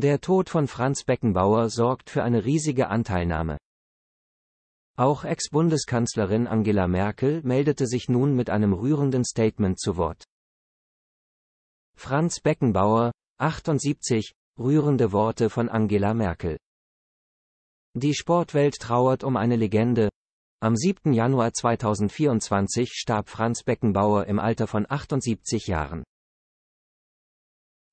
Der Tod von Franz Beckenbauer sorgt für eine riesige Anteilnahme. Auch Ex-Bundeskanzlerin Angela Merkel meldete sich nun mit einem rührenden Statement zu Wort. Franz Beckenbauer, 78, rührende Worte von Angela Merkel. Die Sportwelt trauert um eine Legende. Am 7. Januar 2024 starb Franz Beckenbauer im Alter von 78 Jahren.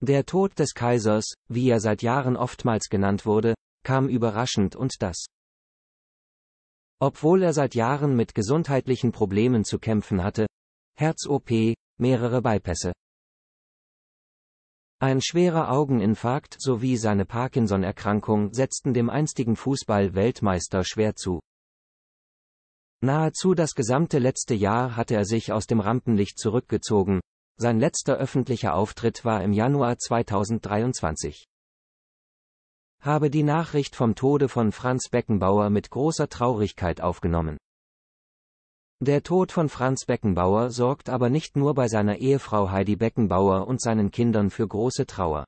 Der Tod des Kaisers, wie er seit Jahren oftmals genannt wurde, kam überraschend und das. Obwohl er seit Jahren mit gesundheitlichen Problemen zu kämpfen hatte, Herz-OP, mehrere Beipässe. Ein schwerer Augeninfarkt sowie seine Parkinson-Erkrankung setzten dem einstigen Fußball-Weltmeister schwer zu. Nahezu das gesamte letzte Jahr hatte er sich aus dem Rampenlicht zurückgezogen, sein letzter öffentlicher Auftritt war im Januar 2023. Habe die Nachricht vom Tode von Franz Beckenbauer mit großer Traurigkeit aufgenommen. Der Tod von Franz Beckenbauer sorgt aber nicht nur bei seiner Ehefrau Heidi Beckenbauer und seinen Kindern für große Trauer,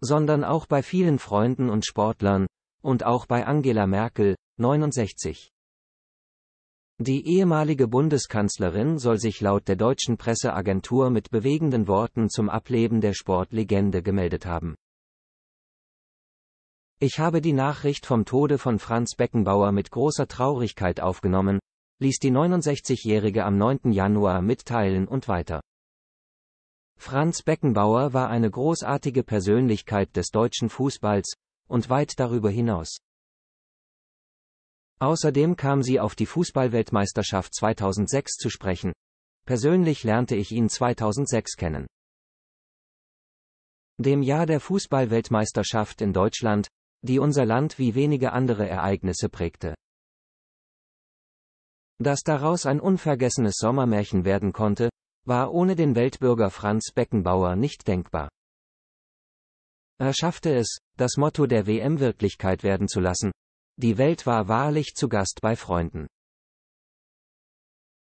sondern auch bei vielen Freunden und Sportlern, und auch bei Angela Merkel, 69. Die ehemalige Bundeskanzlerin soll sich laut der deutschen Presseagentur mit bewegenden Worten zum Ableben der Sportlegende gemeldet haben. Ich habe die Nachricht vom Tode von Franz Beckenbauer mit großer Traurigkeit aufgenommen, ließ die 69-Jährige am 9. Januar mitteilen und weiter. Franz Beckenbauer war eine großartige Persönlichkeit des deutschen Fußballs und weit darüber hinaus. Außerdem kam sie auf die Fußballweltmeisterschaft 2006 zu sprechen. Persönlich lernte ich ihn 2006 kennen. Dem Jahr der Fußballweltmeisterschaft in Deutschland, die unser Land wie wenige andere Ereignisse prägte. Dass daraus ein unvergessenes Sommermärchen werden konnte, war ohne den Weltbürger Franz Beckenbauer nicht denkbar. Er schaffte es, das Motto der WM Wirklichkeit werden zu lassen, die Welt war wahrlich zu Gast bei Freunden.